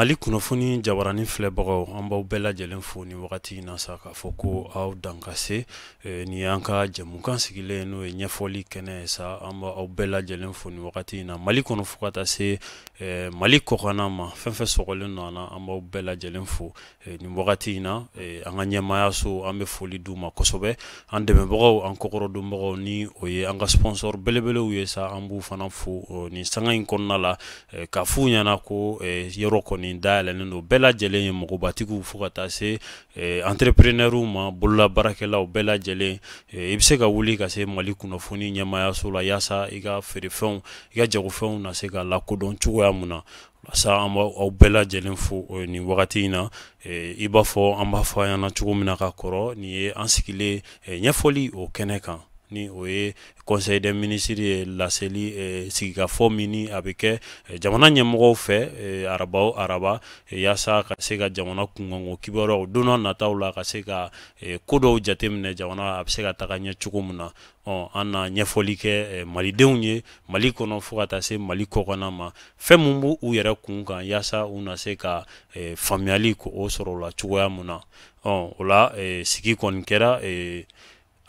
mali kunnafoni jabarani filɛbagaw an b'aw bɛɛ lajɛlen fo ni wagati na sa k'a fɔ ko aw dankase e, ni an ka jɛmukan sigilen n'o ye ɲɛfɔli kɛnɛ sa an b'aw bɛɛ lajɛlen fo ni wagati na mali kɔnɔ fo ka taa se e, mali kɔkana ma fɛn fɛn sɔgɔlen nɔ an an b'aw bɛɛ lajɛlen fo e, nin wagati na e, an ka ɲɛmayaso an bɛ foli d'u ma kosɛbɛ an dɛmɛbagaw an kɔkɔrɔdonbagaw ni o ye an ka sponsor belebelew ye sa an b'u fana fo o, sanga in kɔnɔna la e, k'a f'u ɲɛna ko e, yɔrɔ kɔni nin dayɛlɛlen don bɛɛ lajɛlen ye mɔgɔbatigiw fo ka ta se antreprenɛrw eh, ma bolola bololabaarakɛlaw bɛɛ lajɛlen eh, i be se ka wuli ka se mali kunnafoni ɲɛmayaso la yaasa i ka feerefɛnw i ka jagofɛnw na se ka la kodɔn cogoya mun na walasa an b' aw bɛɛ lajɛlen fo eh, ni wagati in na i b'a fɔ an b'a fɔ a yana cogo min na ka kɔrɔ nin ye an sigile ɲɛfɔli o kɛnɛ kan ni o ye conseil des ministres ye laseli eh, sigikafɔ min ni a be eh, kɛ jamana ɲɛmɔgɔw fɛ eh, araba o araba yaasa ka se ka jamana kunkanko kibaruyaw dona nataw la ka se ka ko dɔw jate minɛ jamana a be se ka taga ɲɛ cogo mun na oh, an na ɲɛfɔli kɛ malidenw ye mali kɔnɔ fɔɔ ka ta se mali kɔgɔna ma fɛn mun b' u yɛrɛ kun kan yaasa u na se ka faamuyali ko o sɔrɔ la cogoya mun na o oh, la sigi kɔni kɛra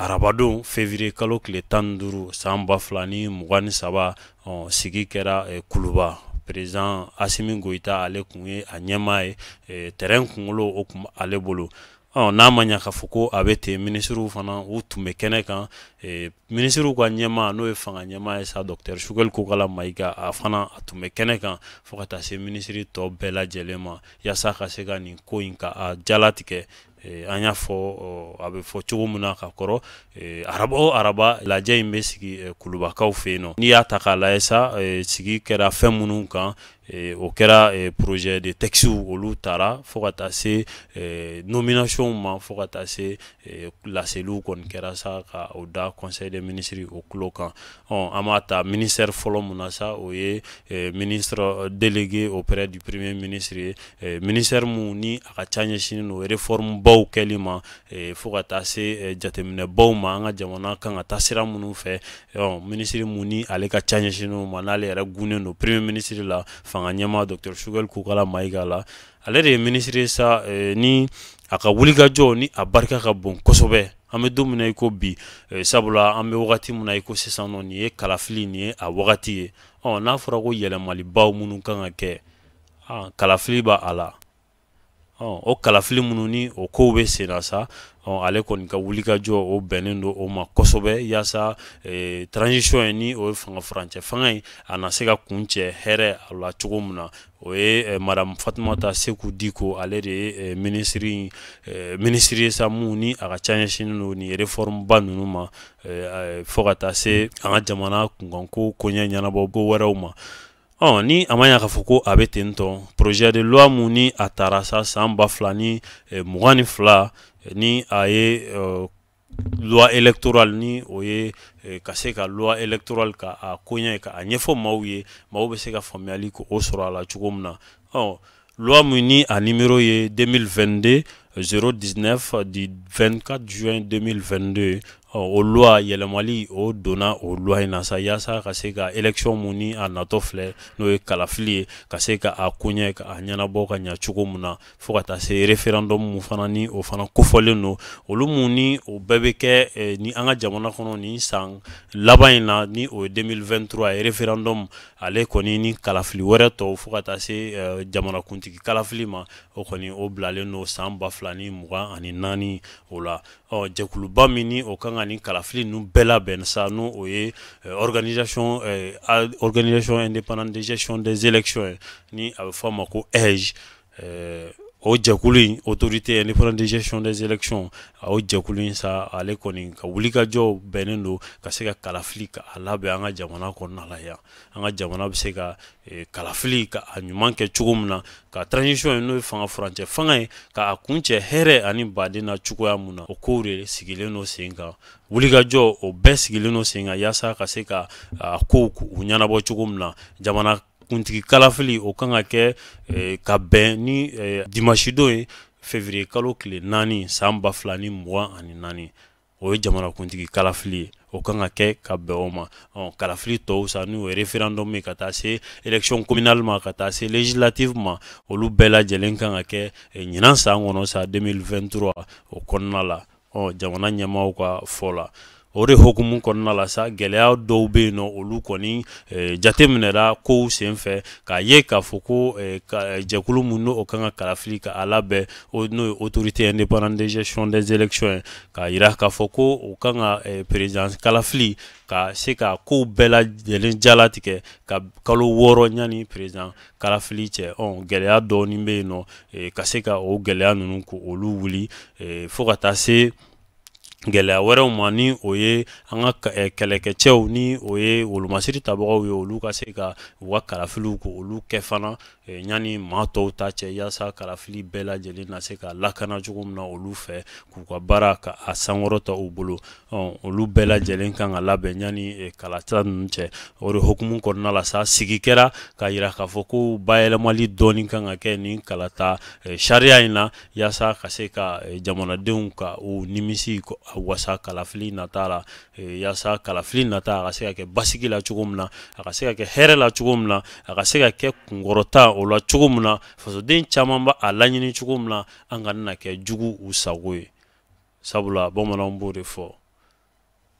arabadon fevriye kalo tile tan duru san ba fila ni mugan saba euh, sigi kɛra euh, kuluba président asimi goita ale kun ye a ɲɛma ye euh, terrain kunkolo o kun ale bolo n'a ma ɲa k'a fɔ ko a bɛ ten minisiriw fana u tun bɛ kɛnɛ kan minisiriw ka ɲɛma n'o ye fanga ɲɛma ye sa dɔktɛr sugɛli kokala mayiga a fana a tun bɛ kɛnɛ kan fɔɔ ka taa se minisiri tɔ bɛɛ lajɛlen ma yaasa ka se ka nin ko ɲi ka a jalatigɛ Eh, an y'a fɔ eh, a bɛ fɔ cogo min na ka kɔrɔ eh, araba o araba lajɛ in bɛ sigi kulubakaw fɛ yen nɔ n'i y'a ta k'a lajɛ sa sigi kɛra fɛn minnu kan o kɛra projet de tɛkisiw olu taara fo ka taa se nominasiw ma fo ka taa se laseliw kɔni kɛra sa ka o da conseil de minisiriri o tulo kan an b'a ta minisɛri fɔlɔ mun na sa o ye ministre delege o du premier ministre ye minisɛri min ni a ka ca ɲɛsin o yɛrɛ baw kɛli ma eh, fo ka taa se eh, jateminɛ baw ma an ka jamana kan ka taa sira minnu fɛ minisiri mun ni ale ka ca ɲɛsininw ma n'ale yɛrɛ gunnen don premier minisiri la fanga ɲɛmaa dr sugɛli kokala mayiga la ale de ye minisiri sa eh, ni a ka wulikajɔ ni a barika ka bon kosɛbɛ an be don min i ko bi sabula an bɛ wagati min i ko sisan nɔ nin ye kalafili nin ye a wagati ye ɔ n'a fɔra ko yɛlɛmalibaw minnu kan ka kɛ kalafili b'a a la o kalafili minnu ni o kow bɛ senna sa ale kɔni ka wulikajɔ o bɛnnen don o ma kosɛbɛ yaasa ee, transition ye ni o ye fanga farancɛ fanga ye a na se ka kun cɛ hɛrɛ a la cogo min na o ye madame fatumata seku diko ale de ye minisiri minisiri ye sa mun ni a ka ca ɲɛsinnen don nin réforme ba ninnu ma fo ka taa se an ka jamana kunkanko koɲɛ ɲɛnabɔ ko wɛrɛw ma ɔ ni a ma ɲa k'a fɔ ko a bɛ ten tɔ projet de loi mun ni a taara sa san ba fila ni mugan ni fila ni a ye loi électorale ni o ye ka se ka loi électorale ka a koɲɛ ka a ɲɛfɔ maaw ye maaw bɛ se ka faamuyali ko o sɔrɔ a la cogo min na ɔ loi mun ni a numéro ye 2022 019 du 24 juin 2022 o luwa yɛlɛmali o donna o luwa in na sa yaasa ka se ka elɛksiɔn mu ni a natɔ filɛ n'o ye kalafili ye ka se ka a kuɲɛ ka a ɲɛnabɔ ka ɲa cogo mun na fɔɔ ka taa se referendum mu fana ni o fana kofɔlen don olu mu ni o bɛɛ be kɛ ni an ka jamana kɔnɔ ni san laban in na ni o ye 2023 ye referendum ale kɔni ni kalafili wɛrɛ tɔw fɔɔ ka taa se jamana kuntigi kalafili ma o kɔni o bilalen do saan ba fila ni mugan ani naani o la jɛkuluba min ni o kan ka nin kalafili ninnu bɛɛ labɛn sa n'o o euh, organisation euh, organisation indépendante de gestion des élections euh, ni a bɛ f'a ma ko o jɛkulu in autorité indépendante de gestion des élections o jɛkulu in sa ale kɔni ka wuli ka jɔ bɛnnen do ka se ka kalafili ka a labɛn an ka jamana kɔnɔna la yan an ka jamana be se ka e, kalafili ka a ɲuman kɛ cogo min na ka transition ye n'o ye fanga furancɛ fanga ye k'a kuncɛ hɛrɛ ani baden na cogoya mun na o kow de sigilen don sen kan jɔ o bɛɛ sigilen don sen kan yaasa ka se ka a kow u ɲanabɔ cogo min na jamana kuntigi kalafili o kan ka kɛ eh, ka bɛn ni eh, dimasi don ye fevriye kalo tile naani saan ba fila ni mugan ani naani o ye jamanakuntigi kalafili ye o kan ka kɛ ka bɛn o ma ɔ kalafili tɔw sa ni o ye referendum ye ka taa se election communale ma ka taa se législative ma olu bɛɛ lajɛlen kan ka kɛ eh, ɲinan san kɔnɔ sa 2023 o kɔnɔna la ɔ jamana ɲɛmaw ka fɔ la o de hokumu kɔnɔna la sa gɛlɛya dɔw be yen nɔ olu kɔni eh, jate minɛra kow sen fɛ k'a ye k'a fɔ ko eh, ka, eh, jɛkulu mun n'o kan ka kalafili ka a labɛn n'o ye autorité indépendant de gestion des élections ye k'a yira k'a fɔ ko o kan ka eh, président kalafili ka se ka kow bɛɛ lajɛlen jalatigɛ ka kalo wɔɔrɔ ɲani président kalafili cɛ ɔn gɛlɛya dɔɔni be yen nɔ eh, ka se ka o gɛlɛya nunu ninnu olu wuli eh, fo ka taa se gɛlɛya wɛrɛw ma ni o ye an ka kɛlɛkɛcɛw ni o ye wolomasiri tabagaw ye olu ka se ka u ka kalafiliw ko olu kɛ fana yani eh, maa tɔw ta cɛ yaasa kalafili bɛɛ lajɛlen na se ka lakana cogo min na olu fɛ k'u ka baara ka a sankɔrɔta u bolo olu bɛɛ lajɛlen kan ka labɛn yani eh, kalata ninnu cɛ o de hokumu kɔnɔna la sa sigi kɛra k'a yira k'a fɔ ko bayɛlɛmali dɔɔni kan ka kɛ nin kalata eh, sariya in na yaasa ka se ka jamanadenw ka u nimisi wasa kalafili nata la yaasa kalafili nata a ka se ka kɛ basigi la cogo min na a ka se ka kɛ hɛrɛ la cogo min na a ka se ka kɛ kunkɔrɔta o la cogo min na fasoden caaman b'a a laɲini cogo min na an ka nina kɛ jugu u sago ye sabula bamananw b'o de fɔ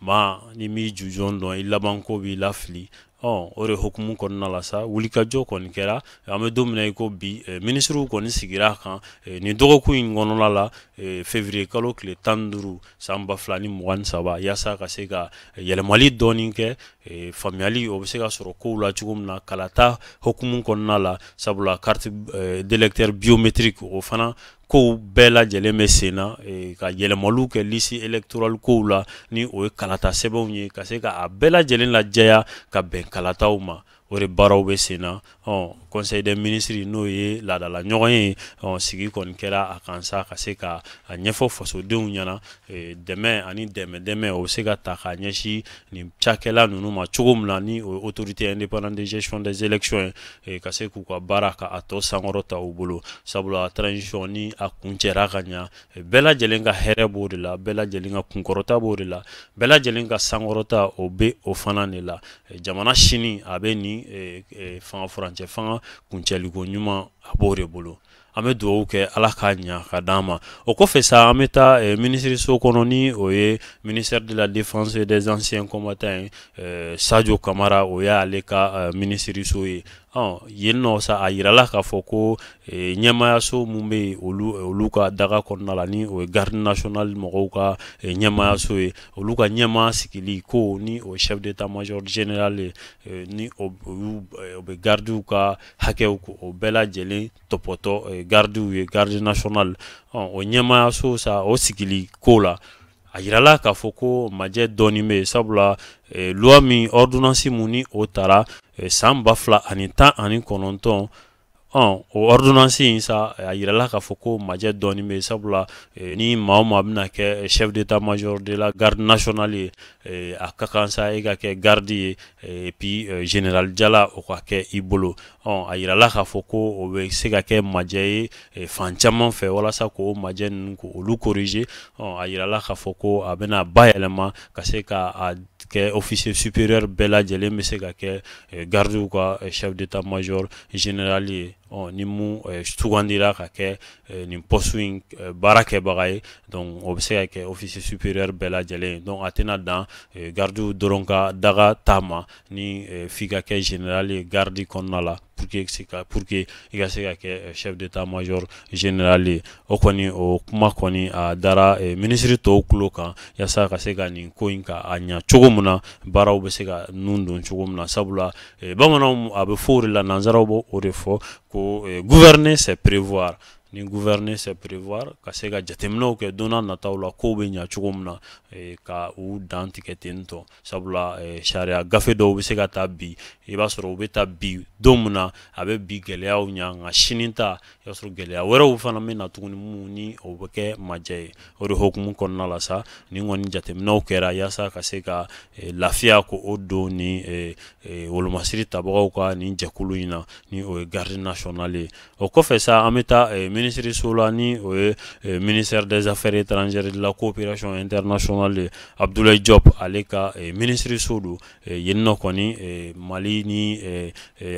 ma ni m'i jujɔn dɔn i labanko b'i lafili ɔ o de hokumu kɔnɔna la sa wulika jɔ kɔni kɛra an bɛ don min na i ko bi minisiriw kɔni sigira kan ni dɔgɔkun in kɔnɔna la fevrier kalo tile tan duru san ba fila ni mugan saba yaasa ka se ka yɛlɛmali dɔɔni kɛ faamuyali o be se ka sɔrɔ kow la cogo min kalata hokumu kɔnɔna la sabula carte d'électeur biométrique o fana kow bɛɛ lajɛlen bɛ senna ee, ka yɛlɛmalu kɛ lisi électorale kow la ni o ye kalata sɛbɛw ye ka se k'a a bɛɛ lajɛlen lajɛya ka bɛn kalataw ma o de baaraw bɛ senna na conseil des ministres n'o ye ladala ɲɔgɔn ye sigi kɔni kɛra a kan sa ka se ka a ɲɛfɔ fasodenw ɲɛna e, dɛmɛ ani dɛmɛ o bɛ se ka ta k'a ɲɛsi nin cakɛla ninnu ma cogo min na ni o ye autorité indépendante de gestion des élections ye e, ka se k'u ka baara ka a tɔ sankɔrɔta u bolo sabula transition ni a kun ka ɲa e, bɛɛ lajɛlen ka hɛrɛ b'o de la bɛɛ lajɛlen ka kunkɔrɔta b'o de la bɛɛ lajɛlen ka sankɔrɔta o bɛ o fana de la jamana sini a bɛ nin fanga furancɛ fanga kuncɛliko ɲuman a b'o de bolo an be dugawu kɛ ala k'a ɲa ka d'an ma o kɔfɛ sa an be ta eh, minisiriso kɔnɔ ni o ye ministɛre de la défense des anciens combattants ye eh, sadio kamara o y'ale eh, ah, ah, ka uh, minisiriso ye ɔn yen nɔ sa a yirala k'a fɔ ko eh, ɲɛmayaso min bɛ olu eh, olu ka daga kɔnɔna la ni o ye garde national mɔgɔw ka eh, ɲɛmayaso ye olu ka ɲɛmaa sigili ko ni o chef d'état major général ye eh, ni o, o, eh, o bɛ gardiw ka hakɛw o bɛɛ lajɛlen ani tɔpɔtɔ eh, gardiw ye eh, garde national o oh, ɲɛmayaso sa o sigili ko la a yirala k'a fɔ ko majɛ dɔɔni bɛ yen sabula eh, luwa min ordonansi mu ni o tara san ba fila ani tan ani kɔnɔntɔn o ordonnance in sa a yirala k'a fɔ ko majɛ dɔɔni e, ni maa o chef d'état major de la garde nationale ye e, a ka kan sa e, e et puis général jala o ka kɛ i bolo a yirala k'a fɔ ko o bɛ se ka kɛ majɛ ye fan caman fɛ walasa k'o majɛ ninnu k'olu corriger a yirala k'a fɔ ko a bɛna bayɛlɛma ka se k'a kɛ officier supérieur bɛɛ lajɛlen bɛ se ka kɛ chef d'état major général ni mu sugandira ka kɛ eh, nin poste in baara kɛbaga ye donc o be se ka kɛ officier supérieur bɛɛ lajɛlen donc a tɛna dan eh, gardiw dɔrɔn ka daga ta ma ni eh, f'i ka kɛ général ye garde kɔnɔna la pour que pour que i ka se ka kɛ chef d'état major général ye o kɔni o kuma kɔni a dara eh, minisiri tɔw tulo kan yaasa ka se ka nin ko in ka a ɲa cogo min na baaraw bɛ se ka nun don cogo min sabula eh, bamananw a bɛ fɔ o de la nansaraw b'o de fɔ ko eh, gouverner c'est prévoir ni gouverner c'est prévoir ka se ka jateminɛw kɛ donna nataw la kow bɛ ɲa cogo min na ka u dan tigɛ ten tɔ sabula sariya gafe dɔw be se ka ta bi i b'a sɔrɔ u bɛ ta bi don min na a bɛ bi gɛlɛyaw ɲa nka sini ta i b'a sɔrɔ gɛlɛya wɛrɛw fana bɛ na tuguni ni o bɛ kɛ majɛ ye o de hokumu kɔnɔna la sa ni kɔni jateminɛw kɛra yaasa ka se ka lafiya ko o don ni wolomasiri tabagaw ka nin jɛkulu in na ni o ye garde national ye o kɔfɛ sa an bɛ taa ministre Solani, ministère des Affaires étrangères et de la coopération internationale, Abdoulaye Job Aleka, et ministre soudou Yenokoni, et Mali, ni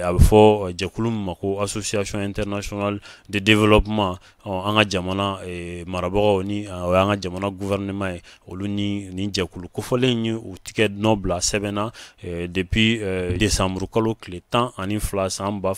Abfo, Djakulum, Association internationale de développement, en Adjamana, et Maraboroni, en gouvernement, Oluni, ni Djakulu, Kofoligni, ou Ticket Noble, Sebena, depuis euh, décembre, Kolok, les temps en inflation, bas,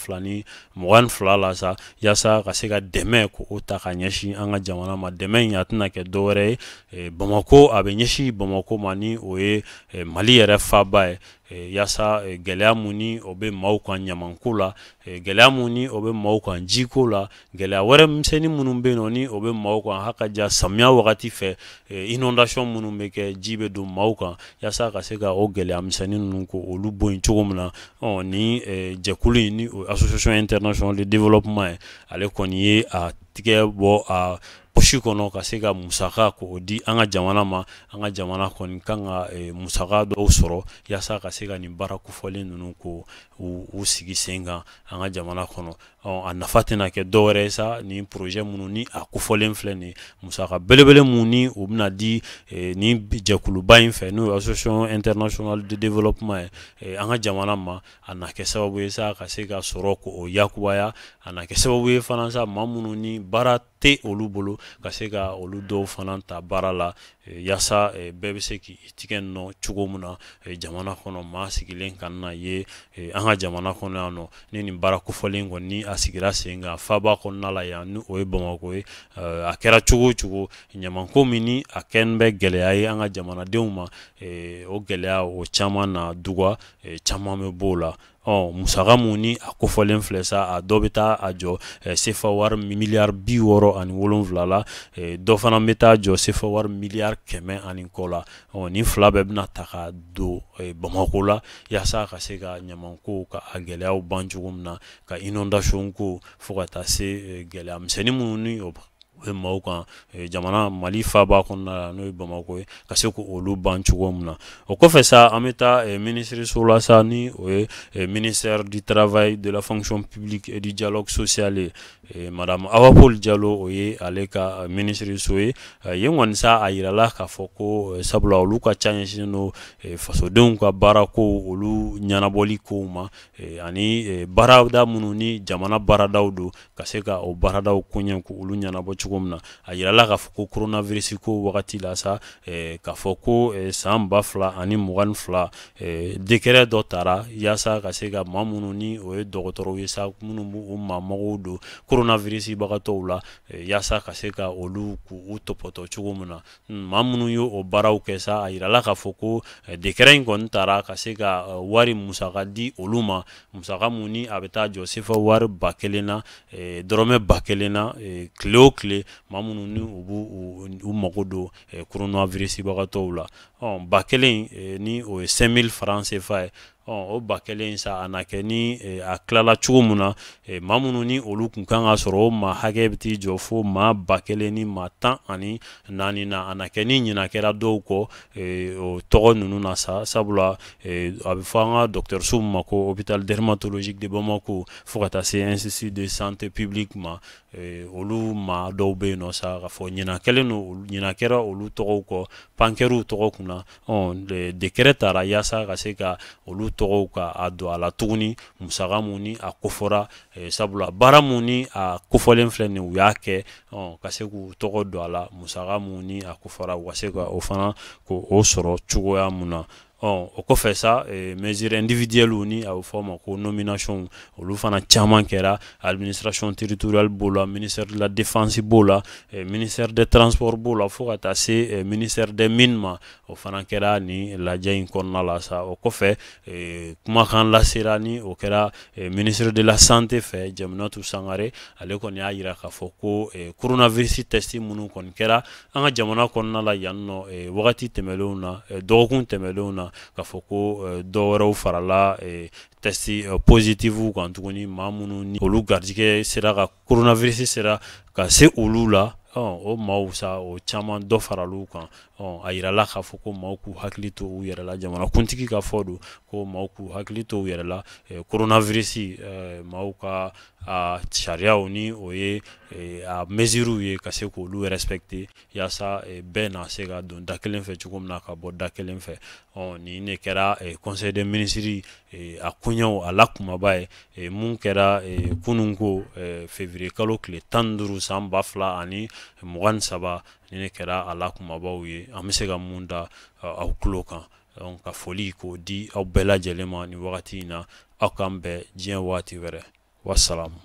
Yassa, Kasega, dɛmɛ k'o ta ka ɲɛsin an ka jamana ma dɛmɛ in a tɛna kɛ dɔwɛrɛ ye eh, bamako a bɛ ɲɛsin bamako ma ni o ye eh, mali yɛrɛ faba ye e, eh, yaasa e, eh, gɛlɛya mu ni o be maaw kan ɲamanko la e, gɛlɛya mu ni o be maaw kan jiko la gɛlɛya wɛrɛ misɛni minnu be nɔ ni o be maaw kan hakaja samiya wagati fɛ e, inondation minnu be kɛ ji be don maaw kan yaasa ka se ka o gɛlɛya misɛni nunu ko olu bɔ yen cogo min ɔ ni e, jɛkulu in ni association international de développement ye ale kɔni ye a tigɛ bɔ a posi kɔnɔ ka se ka musaka k'o di an ka jamana ma an ka jamana kɔni kan ka e, musaka dɔw sɔrɔ yaasa ka se ka nin baara kofɔlen ninnu ko u sigi sen kan an ka jamana kɔnɔ a nafa tɛna kɛ dɔwɛrɛ sa ni projet minnu ni a kofɔlen filɛ nin musaka belebele mun ni o bɛna di e, eh, ni jɛkuluba in fɛ n'o association internationale de développement ye e, an ka jamana ma a na kɛ sababu ye sa ka se ka sɔrɔ k'o yakubaya a na kɛ sababu ye fana sa maa minnu ni baara te olu bolo ka se ka olu dɔw fana ta baara la eh, yaasa eh, bɛɛ be se k'i tigɛ nɔ cogo min na eh, jamana kɔnɔ maa sigilen ka na ye an ka jamana kɔnɔ ya nɔ ni nin baara kofɔlen kɔni ni a sigira sen ka faba kɔnɔna la yan ni o ye bamakɔ ye a kɛra cogo cogo ɲamanko min ni a kɛn bɛ gwɛlɛya ye an ka jamanadenw ma o gwɛlɛya o caman na duga caman bɛ b'o la ɔ musaka mun ni a kofɔlen filɛ sa a dɔ bɛ taa a jɔ sefa wari miliyari bi wɔɔrɔ ani wolonfila la dɔ fana bɛ taa jɔ sefa wari miliyari kɛmɛ ani kɔ la ɔ nin fila bɛɛ bɛna ta ka don bamakɔ la yaasa ka se ka ɲamanko ka a gɛlɛyaw ban cogo min na ka inondation ko fo ka taa se gɛlɛya misɛnnin minnu ni o o eh, jamana mali b'a kɔnɔna n'o ye ye ka se k'olu ban cogo min na ministère du travail de la fonction publique et du dialogue social ye e, madame awapol jalo o ye ale ka minisiriso ye yen kɔni sa a yirala k'a fɔ ko eh, sabula olu ka ca ɲɛsinen do e, eh, fasodenw ka baara ko olu ɲanabɔli kow ma e, ani baarada minnu ni jamana baaradaw do ka se ka o baaradaw koɲɛ ko olu ɲanabɔ cogo min na a yirala k'a fɔ ko koronavirisi ko wagati la sa k'a fɔ ko saan ba fila ani mugani fila dekɛrɛ dɔ tara yaasa ka se ka ma minnu ni o ye dɔgɔtɔrɔw ye sa minnu b'u mamɔgɔw don coronavirus bagatɔw la eh, yaasa ka se ka olu k'u tɔpɔtɔ cogo min na hmm, ma minnu ye o baaraw kɛ sa a yirala k'a fɔ ko eh, dekɛrɛ in kɔni tara ka se ka eh, wari musaka di olu ma musaka mun ni a bɛ taa jɔ sefa wari ba kelen na dɔrɔmɛ ba kelen na tile o tile ma minnu ni u b'u u mago don coronavirus bagatɔw la ba kelen ni o ye 5000 francs CFA ye o ba kelen sa a na kɛ ni e, a tilala cogo mun na e, ma minnu ni olu kun kan ka sɔrɔ o ma hakɛ bɛ t'i jɔ fo ma ba kelen ni ma tan ani naani na a na kɛ ni ɲina kɛra dɔw kɔ e, o tɔgɔ ninnu na sa sabula a bɛ fɔ an ka dɔgɔtɔrɔso min ma ko hôpital dermatologique de bamako fo ka taa se institut de santé publique ma olu ma dɔw bɛ yen nɔ sa k'a fɔ ɲina kɛlen don ɲina kɛra olu tɔgɔw kɔ pankɛriw tɔgɔ kunna dekɛrɛ taara yaasa ka se ka olu tɔgɔw ka a don a la tuguni musaga mu ni a kofɔra eh, sabula baara mu ni a kofɔlen filɛ ni u y'a kɛ ka se k'u tɔgɔ don a la musaga mu ni a kofɔra u ka se ka o fana ko o sɔrɔ cogoya mun na o kɔfɛ sa eh, mesure individuelle ni a bɛ fɔ ma ko nomination olu fana caman kɛra administration territoriale b'o la ministère de la défense b'o la eh, ministère des transports b'o la fo ka taa se eh, ministère des mines ma o fana kɛra ni lajɛ in kɔnɔna la sa o kɔfɛ eh, kumakan lasera ni o kɛra eh, ministre de la santé fɛ jaminatu sangare ale kɔni y'a yira k'a fɔ ko eh, coronavirus test minnu kɔni kɛra an ka jamana kɔnɔna la yan nɔ eh, wagati tɛmɛlenw na eh, dɔgɔkun tɛmɛlenw na k'a fɔ ko euh, dɔ wɛrɛw farala euh, tɛsi euh, positifu kan tuguni ma minnu ni olu garijɛgɛ sera ka koronavirisi sera ka se olu la o maaw sa o caman dɔ faral'u kan a yirala k'a fɔ ko maaw k'u hakili to u yɛrɛla jamana kuntigi ka fɔ do ko maaw k'u hakili to u yɛrɛ la koronavirisi maaw ka sariya ni o ye eh, a mesiriw ye ka se k'olu respecte yaasa eh, bɛɛ na se ka don da kelen fɛ cogo mina na ka bɔ da kelen fɛ ni ne kɛra eh, conseil de ministre a koɲɛw a la kumaba ye mun kɛra kunun ko février kalo tile tan duuru san ba fila ani mugan ni saba ni ne kɛra a la kumabaw ye an be se ka mun da aw kulo kan ka foli k'o di aw bɛɛ lajɛlen ma ni wagati in na aw k'an bɛɛ diɲɛ waati wɛrɛ والسلام